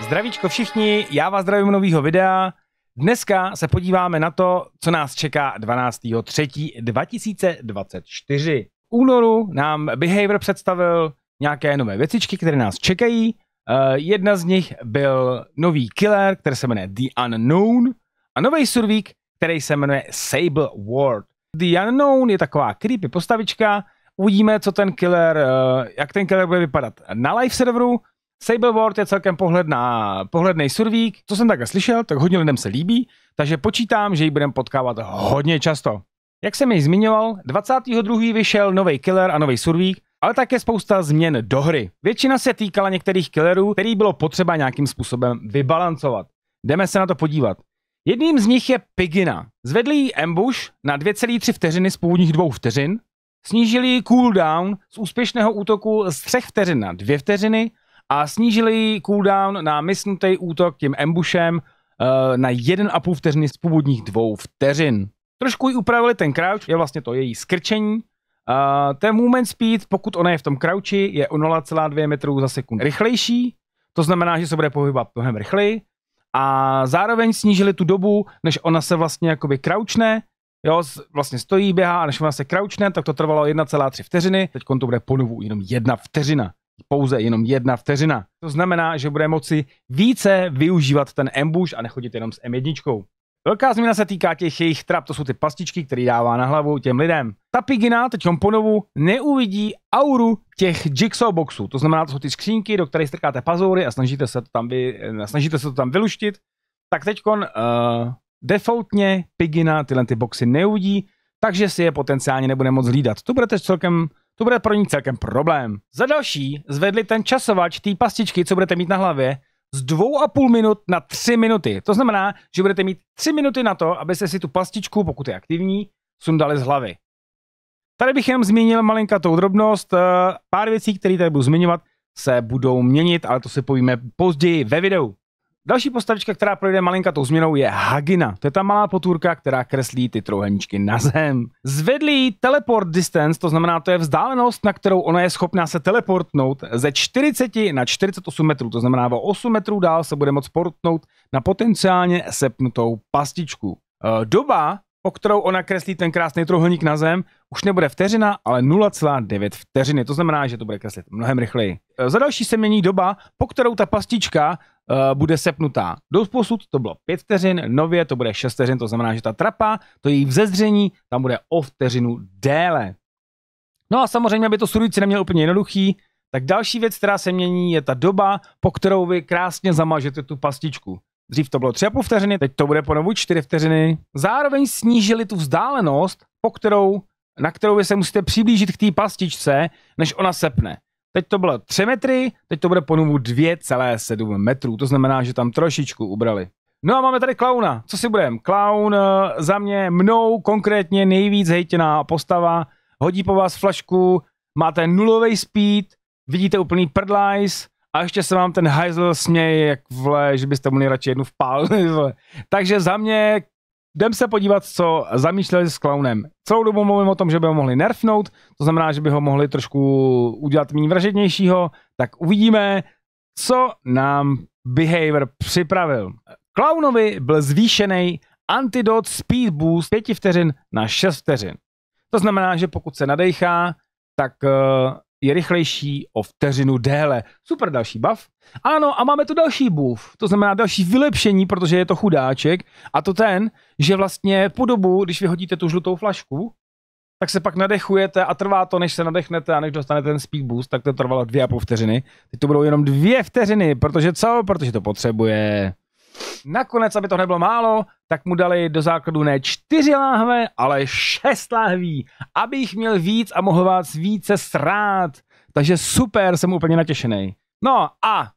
Zdravíčko všichni, já vás zdravím nového videa. Dneska se podíváme na to, co nás čeká 12.3.2024. únoru nám Behavior představil nějaké nové věcičky, které nás čekají. Eh, jedna z nich byl nový killer, který se jmenuje The Unknown a nový survík, který se jmenuje Sable Ward. The Unknown je taková creepy postavička, uvidíme, co ten killer, eh, jak ten killer bude vypadat na live serveru, World je celkem pohledná, pohledný survík, co jsem také slyšel, tak hodně lidem se líbí, takže počítám, že ji budeme potkávat hodně často. Jak jsem již zmiňoval, 22. vyšel nový killer a nový survík, ale také spousta změn do hry. Většina se týkala některých killerů, který bylo potřeba nějakým způsobem vybalancovat. Jdeme se na to podívat. Jedním z nich je Pigina. Zvedli jí ambush na 2,3 vteřiny z původních dvou vteřin, snížili cooldown z úspěšného útoku z 3 vteřin na 2 vteřiny a snížili cooldown na mysnutý útok tím embušem eh, na 1,5 vteřiny z původních dvou vteřin. Trošku ji upravili ten crouch, je vlastně to její skrčení. Eh, ten movement speed, pokud ona je v tom crouchi, je o 0,2 metrů za sekundu rychlejší, to znamená, že se bude pohybovat mnohem rychleji a zároveň snížili tu dobu, než ona se vlastně jakoby kraučne, jo, vlastně stojí, běhá a než ona se kraučne, tak to trvalo 1,3 vteřiny, teď to bude ponovu jenom jedna vteřina pouze jenom jedna vteřina. To znamená, že bude moci více využívat ten embuš a nechodit jenom s M1. Velká změna se týká těch jejich trap, to jsou ty pastičky, které dává na hlavu těm lidem. Ta pigina teď ponovu neuvidí auru těch jigsaw boxů, to znamená, to jsou ty skřínky, do kterých strkáte pazoury a snažíte se to tam, vy, eh, snažíte se to tam vyluštit. Tak teď uh, defaultně pigina tyhle ty boxy neuvidí, takže si je potenciálně nebude moc hlídat. To budete celkem to bude pro ní celkem problém. Za další zvedli ten časovač té pastičky, co budete mít na hlavě, z dvou a půl minut na tři minuty. To znamená, že budete mít tři minuty na to, abyste si tu pastičku, pokud je aktivní, sundali z hlavy. Tady bych jen zmínil malinkatou drobnost. Eh, pár věcí, které tady budu zmiňovat, se budou měnit, ale to si povíme později ve videu. Další postavička, která projde malinkatou změnou, je Hagina. To je ta malá potůrka, která kreslí ty trouhelníčky na zem. Zvedlí teleport distance, to znamená, to je vzdálenost, na kterou ona je schopná se teleportnout ze 40 na 48 metrů. To znamená, o 8 metrů dál se bude moct portnout na potenciálně sepnutou pastičku. E, doba, po kterou ona kreslí ten krásný trouhelník na zem, už nebude vteřina, ale 0,9 vteřiny. To znamená, že to bude kreslit mnohem rychleji. E, za další se mění doba, po kterou ta pastička uh, bude sepnutá. Doposud to bylo 5 vteřin, nově to bude 6 vteřin, to znamená, že ta trapa, to její vzezření, tam bude o vteřinu déle. No a samozřejmě, aby to studující neměl úplně jednoduchý, tak další věc, která se mění, je ta doba, po kterou vy krásně zamažete tu pastičku. Dřív to bylo 3,5 vteřiny, teď to bude ponovu 4 vteřiny. Zároveň snížili tu vzdálenost, po kterou, na kterou vy se musíte přiblížit k té pastičce, než ona sepne. Teď to bylo 3 metry, teď to bude ponovu 2,7 metrů, to znamená, že tam trošičku ubrali. No a máme tady klauna. Co si budeme? Klaun eh, za mě, mnou konkrétně nejvíc hejtěná postava. Hodí po vás flašku, máte nulový speed, vidíte úplný prdlajs a ještě se vám ten hajzl směje, jak vle, že byste mu nejradši jednu vpál. Takže za mě Jdem se podívat, co zamýšleli s klaunem. Celou dobu mluvím o tom, že by ho mohli nerfnout, to znamená, že by ho mohli trošku udělat méně vražednějšího, tak uvidíme, co nám Behavior připravil. Klaunovi byl zvýšený antidot speed boost 5 vteřin na 6 vteřin. To znamená, že pokud se nadechá, tak eh, je rychlejší o vteřinu déle. Super další buff. Ano, a máme tu další buff, to znamená další vylepšení, protože je to chudáček. A to ten, že vlastně po dobu, když vyhodíte tu žlutou flašku, tak se pak nadechujete a trvá to, než se nadechnete a než dostanete ten speed boost, tak to trvalo dvě a půl vteřiny. Teď to budou jenom dvě vteřiny, protože co? Protože to potřebuje. Nakonec, aby to nebylo málo, tak mu dali do základu ne čtyři láhve, ale šest láhví, abych měl víc a mohl vás více srát. Takže super, jsem úplně natěšený. No a,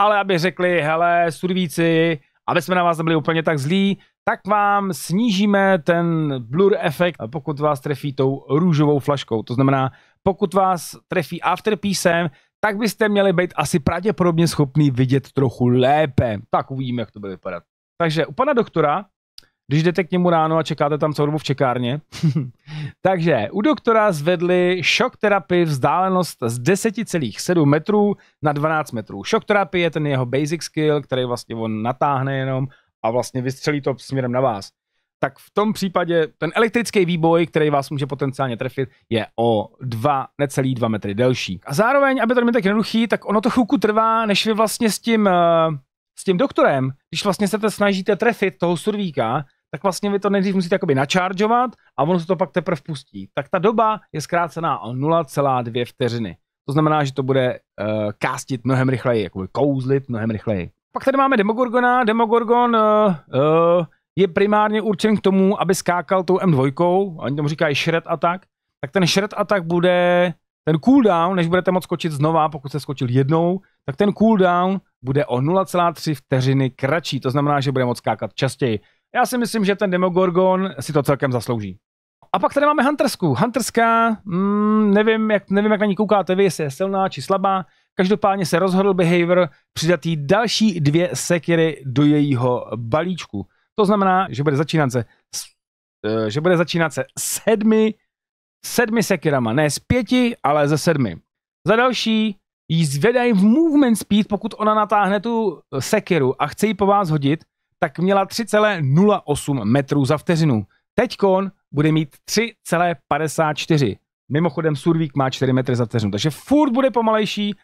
ale aby řekli, hele, survíci, aby jsme na vás nebyli úplně tak zlí, tak vám snížíme ten blur efekt, pokud vás trefí tou růžovou flaškou. To znamená, pokud vás trefí afterpiecem, tak byste měli být asi pravděpodobně schopný vidět trochu lépe. Tak uvidíme, jak to bude vypadat. Takže u pana doktora, když jdete k němu ráno a čekáte tam celou dobu v čekárně. Takže u doktora zvedli šok terapii vzdálenost z 10,7 metrů na 12 metrů. Šok terapie je ten jeho basic skill, který vlastně on natáhne jenom a vlastně vystřelí to směrem na vás tak v tom případě ten elektrický výboj, který vás může potenciálně trefit, je o dva necelý 2 metry delší. A zároveň, aby to nebylo tak jednoduchý, tak ono to chvilku trvá, než vy vlastně s tím, eh, s tím doktorem, když vlastně se to snažíte trefit toho survíka, tak vlastně vy to nejdřív musíte jakoby načaržovat a ono se to pak teprve pustí. Tak ta doba je zkrácená o 0,2 vteřiny. To znamená, že to bude uh, kástit mnohem rychleji, jakoby kouzlit mnohem rychleji. Pak tady máme Demogorgona. Demogorgon uh, uh, je primárně určen k tomu, aby skákal tou M2, oni tomu říkají shred attack, tak ten shred attack bude ten cooldown, než budete moc skočit znova, pokud se skočil jednou, tak ten cooldown bude o 0,3 vteřiny kratší, to znamená, že bude moc skákat častěji. Já si myslím, že ten Demogorgon si to celkem zaslouží. A pak tady máme Huntersku. Hunterská, mm, nevím, jak, nevím, jak na ní koukáte vy, jestli je silná či slabá. Každopádně se rozhodl Behavior přidat jí další dvě sekiry do jejího balíčku. To znamená, že bude začínat se, eh, že bude začínat se sedmi, sedmi sekirama, ne z pěti, ale ze sedmi. Za další, jí zvedají v movement speed, pokud ona natáhne tu sekiru a chce ji po vás hodit, tak měla 3,08 metrů za vteřinu. Teďkon bude mít 3,54. Mimochodem Survík má 4 metry za vteřinu, takže furt bude pomalejší,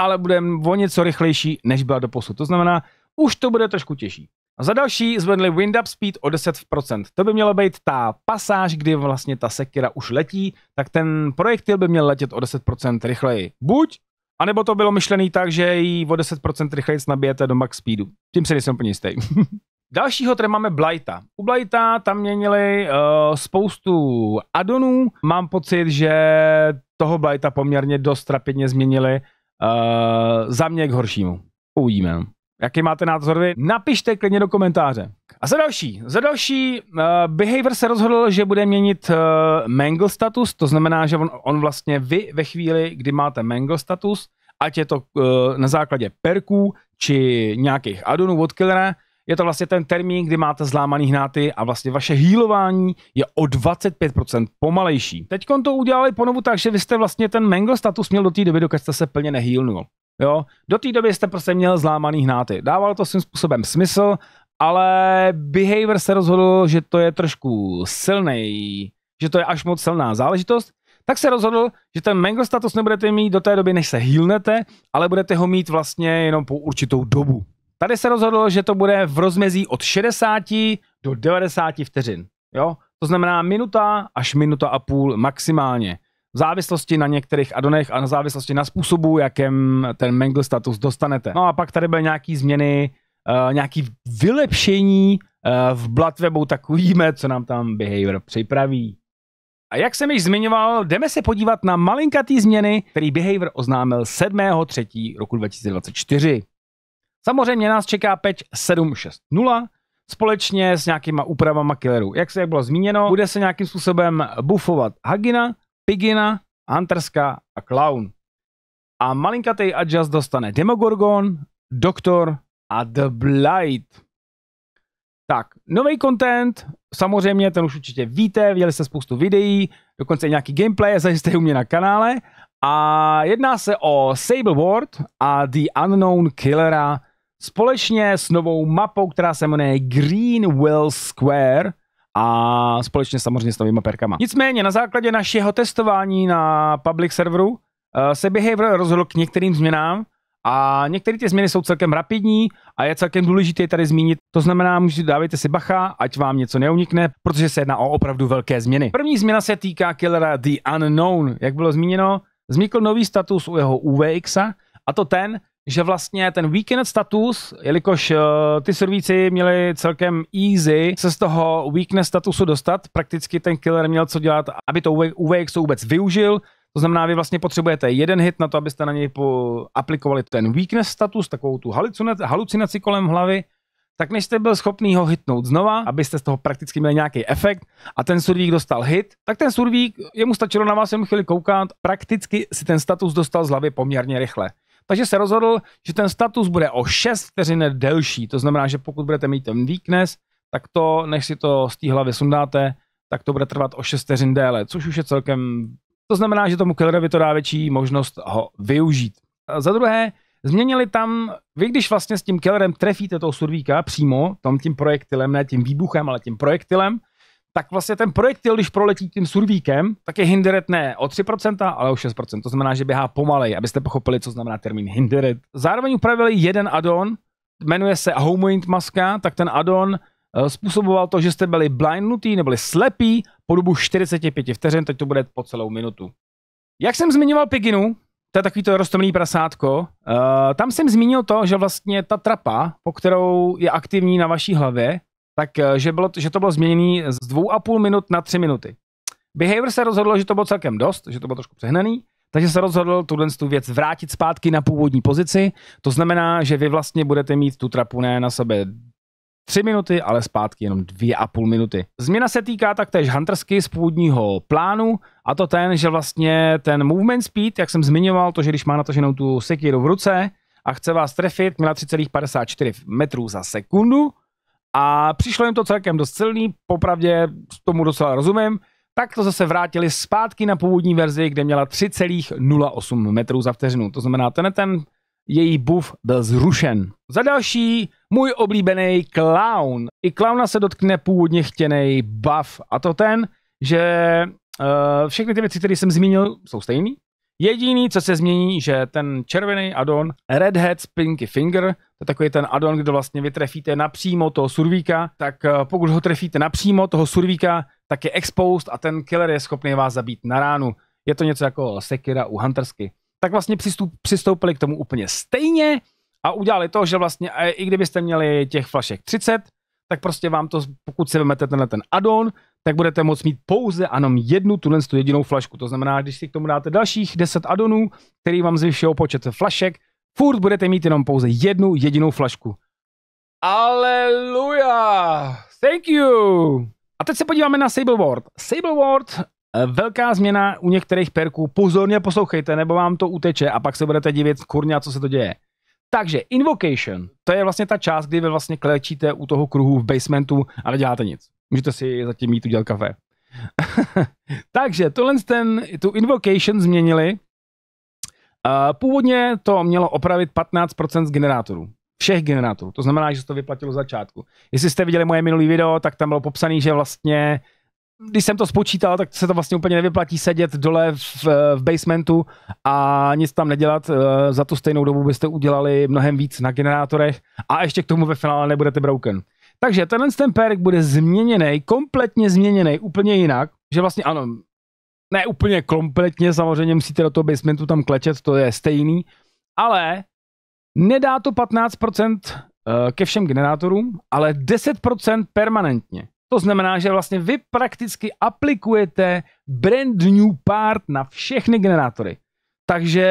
ale bude o něco rychlejší, než byla do posud. To znamená, už to bude trošku těžší. A za další zvedli Windup Speed o 10%. To by mělo být ta pasáž, kdy vlastně ta sekira už letí, tak ten projektil by měl letět o 10% rychleji. Buď, anebo to bylo myšlený tak, že ji o 10% rychleji nabijete do max speedu. Tím se nejsem úplně jistý. Dalšího tady máme Blighta. U Blighta tam měnili uh, spoustu adonů. Mám pocit, že toho Blighta poměrně dost rapidně změnili. Uh, za mě k horšímu. Uvidíme. No. Jaký máte názor vy? Napište klidně do komentáře. A za další, za další, uh, Behavior se rozhodl, že bude měnit uh, Mangle status, to znamená, že on, on vlastně vy ve chvíli, kdy máte Mangle status, ať je to uh, na základě perků či nějakých addonů od killera, je to vlastně ten termín, kdy máte zlámaný hnáty a vlastně vaše healování je o 25% pomalejší. Teď to udělali ponovu tak, že vy jste vlastně ten mangle status měl do té doby, dokud jste se plně nehýlnul. Jo? Do té doby jste prostě měl zlámaný hnáty. Dávalo to svým způsobem smysl, ale Behavior se rozhodl, že to je trošku silný, že to je až moc silná záležitost, tak se rozhodl, že ten mango status nebudete mít do té doby, než se healnete, ale budete ho mít vlastně jenom po určitou dobu. Tady se rozhodl, že to bude v rozmezí od 60 do 90 vteřin. Jo? To znamená minuta až minuta a půl maximálně závislosti na některých adonech a na závislosti na způsobu, jakém ten Mangle status dostanete. No a pak tady byly nějaký změny, uh, nějaký vylepšení uh, v Bloodwebu, tak uvidíme, co nám tam Behavior připraví. A jak jsem již zmiňoval, jdeme se podívat na malinkatý změny, který Behavior oznámil 3. roku 2024. Samozřejmě nás čeká patch 7.6.0, společně s nějakýma úpravama killerů. Jak se jak bylo zmíněno, bude se nějakým způsobem bufovat Hagina, Pigina, Hunterska a Clown. A malinkatej adjust dostane Demogorgon, Doktor a The Blight. Tak, nový content, samozřejmě ten už určitě víte, viděli jste spoustu videí, dokonce i nějaký gameplay, jste u mě na kanále. A jedná se o Sable World a The Unknown Killera společně s novou mapou, která se jmenuje Greenwell Square a společně samozřejmě s novýma perkama. Nicméně na základě našeho testování na public serveru eh, se Behavior rozhodl k některým změnám a některé ty změny jsou celkem rapidní a je celkem důležité tady zmínit. To znamená, můžete dávejte si bacha, ať vám něco neunikne, protože se jedná o opravdu velké změny. První změna se týká killera The Unknown. Jak bylo zmíněno, vznikl nový status u jeho UVX a to ten, že vlastně ten weekend status, jelikož uh, ty servíci měli celkem easy se z toho weekend statusu dostat, prakticky ten killer měl co dělat, aby to UVX to vůbec využil, to znamená, vy vlastně potřebujete jeden hit na to, abyste na něj po, aplikovali ten weakness status, takovou tu halucinaci kolem hlavy, tak než jste byl schopný ho hitnout znova, abyste z toho prakticky měli nějaký efekt a ten survík dostal hit, tak ten survík, jemu stačilo na vás jenom chvíli koukat, prakticky si ten status dostal z hlavy poměrně rychle. Takže se rozhodl, že ten status bude o 6 vteřin delší. To znamená, že pokud budete mít ten weakness, tak to, než si to z té hlavy sundáte, tak to bude trvat o 6 vteřin déle, což už je celkem... To znamená, že tomu killerovi to dá větší možnost ho využít. A za druhé, změnili tam, vy když vlastně s tím killerem trefíte toho survíka přímo, tam tím projektilem, ne tím výbuchem, ale tím projektilem, tak vlastně ten projektil, když proletí tím survíkem, tak je hinderet ne o 3%, ale o 6%. To znamená, že běhá pomalej, abyste pochopili, co znamená termín hinderet. Zároveň upravili jeden addon, jmenuje se Homewind Maska, tak ten addon eh, způsoboval to, že jste byli blindnutý, nebyli slepí po dobu 45 vteřin, teď to bude po celou minutu. Jak jsem zmiňoval Piginu, to je takový to rostomilý prasátko, uh, tam jsem zmínil to, že vlastně ta trapa, po kterou je aktivní na vaší hlavě, tak eh, že, bylo, že to bylo změněné z dvou a půl minut na tři minuty. Behavior se rozhodlo, že to bylo celkem dost, že to bylo trošku přehnaný, takže se rozhodl tuhle tu věc vrátit zpátky na původní pozici. To znamená, že vy vlastně budete mít tu trapu ne na sebe tři minuty, ale zpátky jenom dvě a půl minuty. Změna se týká taktéž Huntersky z původního plánu a to ten, že vlastně ten movement speed, jak jsem zmiňoval, to, že když má nataženou tu sekiru v ruce a chce vás trefit, měla 3,54 metrů za sekundu, a přišlo jim to celkem dost silný, popravdě tomu docela rozumím, tak to zase vrátili zpátky na původní verzi, kde měla 3,08 metrů za vteřinu. To znamená, ten ten její buff byl zrušen. Za další, můj oblíbený clown. I clowna se dotkne původně chtěný buff, a to ten, že uh, všechny ty věci, které jsem zmínil, jsou stejný, Jediný, co se změní, že ten červený addon Redhead Pinky Finger, to je takový ten addon, kde vlastně vytrefíte napřímo toho survíka, tak eh, pokud ho trefíte napřímo toho survíka, tak je exposed a ten killer je schopný vás zabít na ránu. Je to něco jako Sekira u Huntersky. Tak vlastně přistup, přistoupili k tomu úplně stejně a udělali to, že vlastně eh, i kdybyste měli těch flašek 30, tak prostě vám to, pokud si vezmete tenhle ten addon, tak budete moct mít pouze a jenom jednu tuhle jedinou flašku. To znamená, když si k tomu dáte dalších 10 adonů, který vám zvyšují počet flašek, furt budete mít jenom pouze jednu jedinou flašku. Aleluja! Thank you! A teď se podíváme na Sable Ward. Sable Ward, eh, velká změna u některých perků. Pozorně poslouchejte, nebo vám to uteče a pak se budete divit, kurňa, co se to děje. Takže Invocation, to je vlastně ta část, kdy vy vlastně klečíte u toho kruhu v basementu a neděláte nic. Můžete si zatím jít udělat kafe. Takže tohle ten, tu invocation změnili. původně to mělo opravit 15% z generátorů. Všech generátorů. To znamená, že se to vyplatilo začátku. Jestli jste viděli moje minulý video, tak tam bylo popsané, že vlastně když jsem to spočítal, tak se to vlastně úplně nevyplatí sedět dole v, v basementu a nic tam nedělat. E, za tu stejnou dobu byste udělali mnohem víc na generátorech a ještě k tomu ve finále nebudete broken. Takže tenhle ten perk bude změněný, kompletně změněný, úplně jinak, že vlastně ano, ne úplně kompletně, samozřejmě musíte do toho basementu tam klečet, to je stejný, ale nedá to 15% eh, ke všem generátorům, ale 10% permanentně. To znamená, že vlastně vy prakticky aplikujete brand new part na všechny generátory. Takže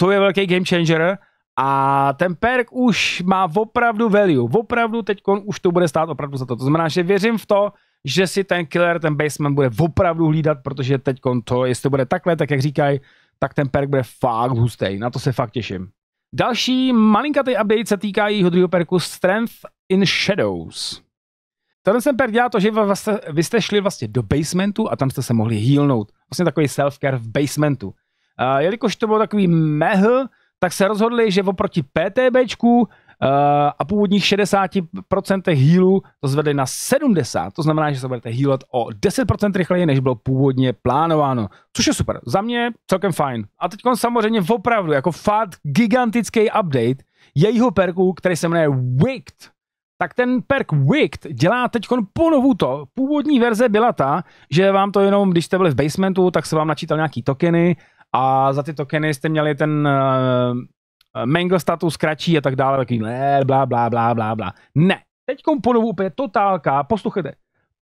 to je velký game changer a ten perk už má opravdu value, opravdu teď už to bude stát opravdu za to. To znamená, že věřím v to, že si ten killer, ten basement bude opravdu hlídat, protože teď to, jestli to bude takhle, tak jak říkají, tak ten perk bude fakt hustý. Na to se fakt těším. Další malinkatý update se týká jeho druhého perku Strength in Shadows. Tenhle ten perk dělá to, že vlastně, vy jste šli vlastně do basementu a tam jste se mohli healnout. Vlastně takový self-care v basementu. Uh, jelikož to bylo takový mehl, tak se rozhodli, že oproti PTBčku eh, a původních 60% healu to zvedli na 70, to znamená, že se budete healat o 10% rychleji, než bylo původně plánováno, což je super, za mě celkem fajn. A teď samozřejmě opravdu jako fakt gigantický update jejího perku, který se jmenuje Wicked, tak ten perk Wicked dělá teď ponovu to. Původní verze byla ta, že vám to jenom, když jste byli v basementu, tak se vám načítal nějaký tokeny a za ty tokeny jste měli ten uh, eh, eh, mangle status kratší a tak dále, takový blá, blá, blá, blá, blá. Ne, Teď podobu úplně totálka, poslouchejte,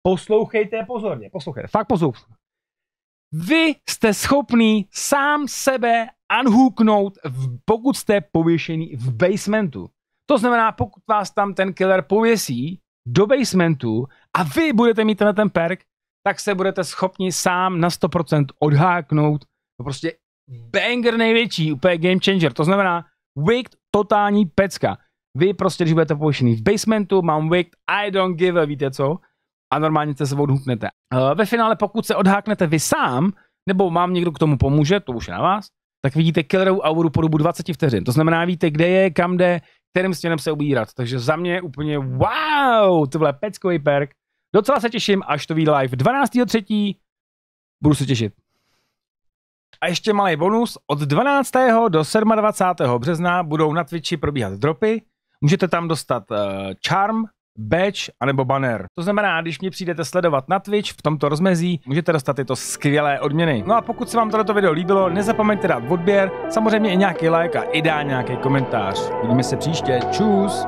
poslouchejte pozorně, poslouchejte, fakt poslouchejte. Vy jste schopný sám sebe unhooknout, pokud jste pověšený v basementu. To znamená, pokud vás tam ten killer pověsí do basementu a vy budete mít tenhle ten perk, tak se budete schopni sám na 100% odháknout No prostě banger největší, úplně game changer. To znamená Wicked totální pecka. Vy prostě, když budete pověšený v basementu, mám Wicked, I don't give a, víte co? A normálně se se odhuknete. Eh, ve finále, pokud se odháknete vy sám, nebo mám někdo k tomu pomůže, to už je na vás, tak vidíte killerovou auru po dobu 20 vteřin. To znamená, víte, kde je, kam jde, kterým směrem se ubírat. Takže za mě úplně wow, to byl peckový perk. Docela se těším, až to vyjde live 12.3. Budu se těšit. A ještě malý bonus, od 12. do 27. března budou na Twitchi probíhat dropy, můžete tam dostat uh, charm, badge anebo banner. To znamená, když mě přijdete sledovat na Twitch v tomto rozmezí, můžete dostat tyto skvělé odměny. No a pokud se vám toto video líbilo, nezapomeňte dát odběr, samozřejmě i nějaký like a i dá nějaký komentář. Vidíme se příště, čus!